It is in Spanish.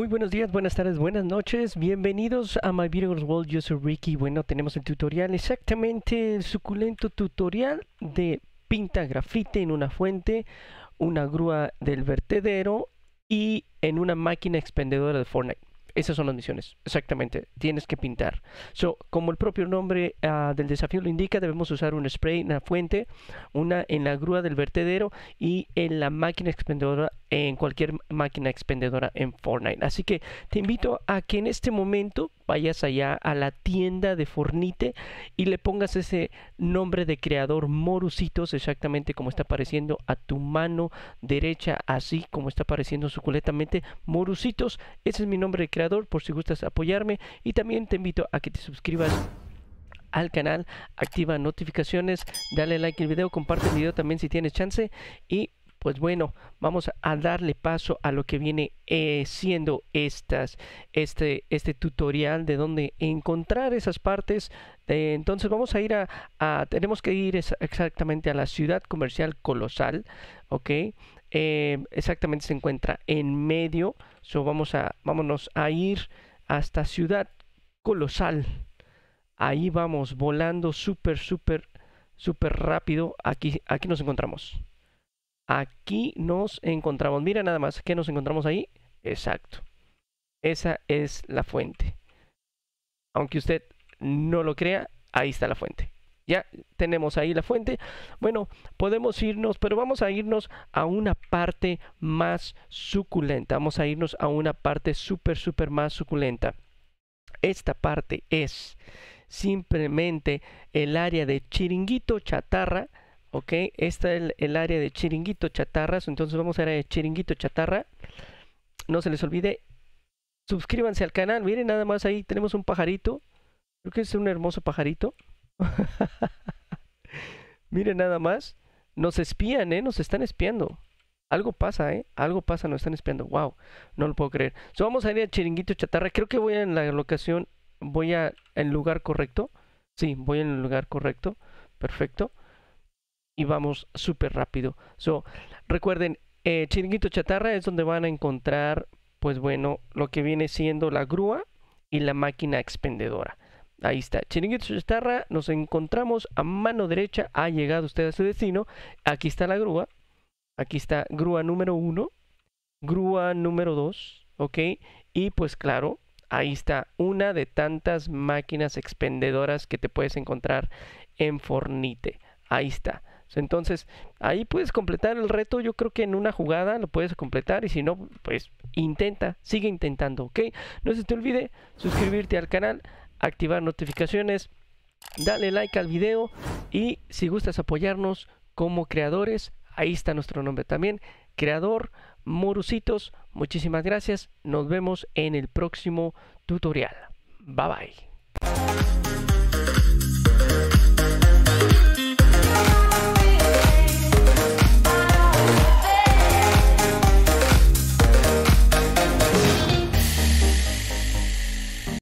Muy buenos días, buenas tardes, buenas noches. Bienvenidos a My Videos World. Yo soy Ricky. Bueno, tenemos el tutorial, exactamente el suculento tutorial de pinta grafite en una fuente, una grúa del vertedero y en una máquina expendedora de Fortnite. Esas son las misiones, exactamente. Tienes que pintar. So, como el propio nombre ah, del desafío lo indica, debemos usar un spray en la fuente, una en la grúa del vertedero y en la máquina expendedora, en cualquier máquina expendedora en Fortnite. Así que te invito a que en este momento vayas allá a la tienda de Fornite y le pongas ese nombre de creador Morusitos, exactamente como está apareciendo a tu mano derecha, así como está apareciendo suculentamente Morusitos. Ese es mi nombre de creador, por si gustas apoyarme. Y también te invito a que te suscribas al canal, activa notificaciones, dale like al video, comparte el video también si tienes chance y pues bueno, vamos a darle paso a lo que viene eh, siendo este, este tutorial de dónde encontrar esas partes. Eh, entonces vamos a ir a, tenemos que ir exactamente a la ciudad comercial colosal, ¿ok? Eh, exactamente se encuentra en medio, so vamos a, vámonos a ir hasta ciudad colosal. Ahí vamos volando súper, súper, súper rápido. Aquí, aquí nos encontramos. Aquí nos encontramos, mira nada más que nos encontramos ahí. Exacto. Esa es la fuente. Aunque usted no lo crea, ahí está la fuente. Ya tenemos ahí la fuente. Bueno, podemos irnos, pero vamos a irnos a una parte más suculenta. Vamos a irnos a una parte súper, súper más suculenta. Esta parte es simplemente el área de chiringuito chatarra ok, esta es el, área de chiringuito chatarras, entonces vamos a ir a chiringuito chatarra, no se les olvide, suscríbanse al canal, miren nada más ahí tenemos un pajarito, creo que es un hermoso pajarito, miren nada más, nos espían, ¿eh? nos están espiando, algo pasa, ¿eh? Algo pasa, nos están espiando. Wow, no lo puedo creer. vamos a ir a Chiringuito Chatarra. Creo que voy en la locación, voy a el lugar correcto. Sí, voy en el lugar correcto. Perfecto y vamos súper rápido. recuerden, eh, Chiringuito Chatarra es donde van a encontrar, pues bueno, lo que viene siendo la grúa y la máquina expendedora. Ahí está, Chiringuito Chatarra, nos encontramos a mano derecha, ha llegado usted a su destino. Aquí está la grúa, aquí está grúa número uno, grúa número 2, ¿ok? Y pues claro, ahí está una de tantas máquinas expendedoras que te puedes encontrar en Fornite. Ahí está. Entonces, ahí puedes completar el reto. Yo creo que en una jugada lo puedes completar. Y si no, pues intenta, sigue intentando, ¿ok? No se te olvide suscribirte al canal, activar notificaciones, dale like al video. Y si gustas apoyarnos como creadores, ahí está nuestro nombre también. Creador Morusitos. muchísimas gracias. Nos vemos en el próximo tutorial. Bye bye.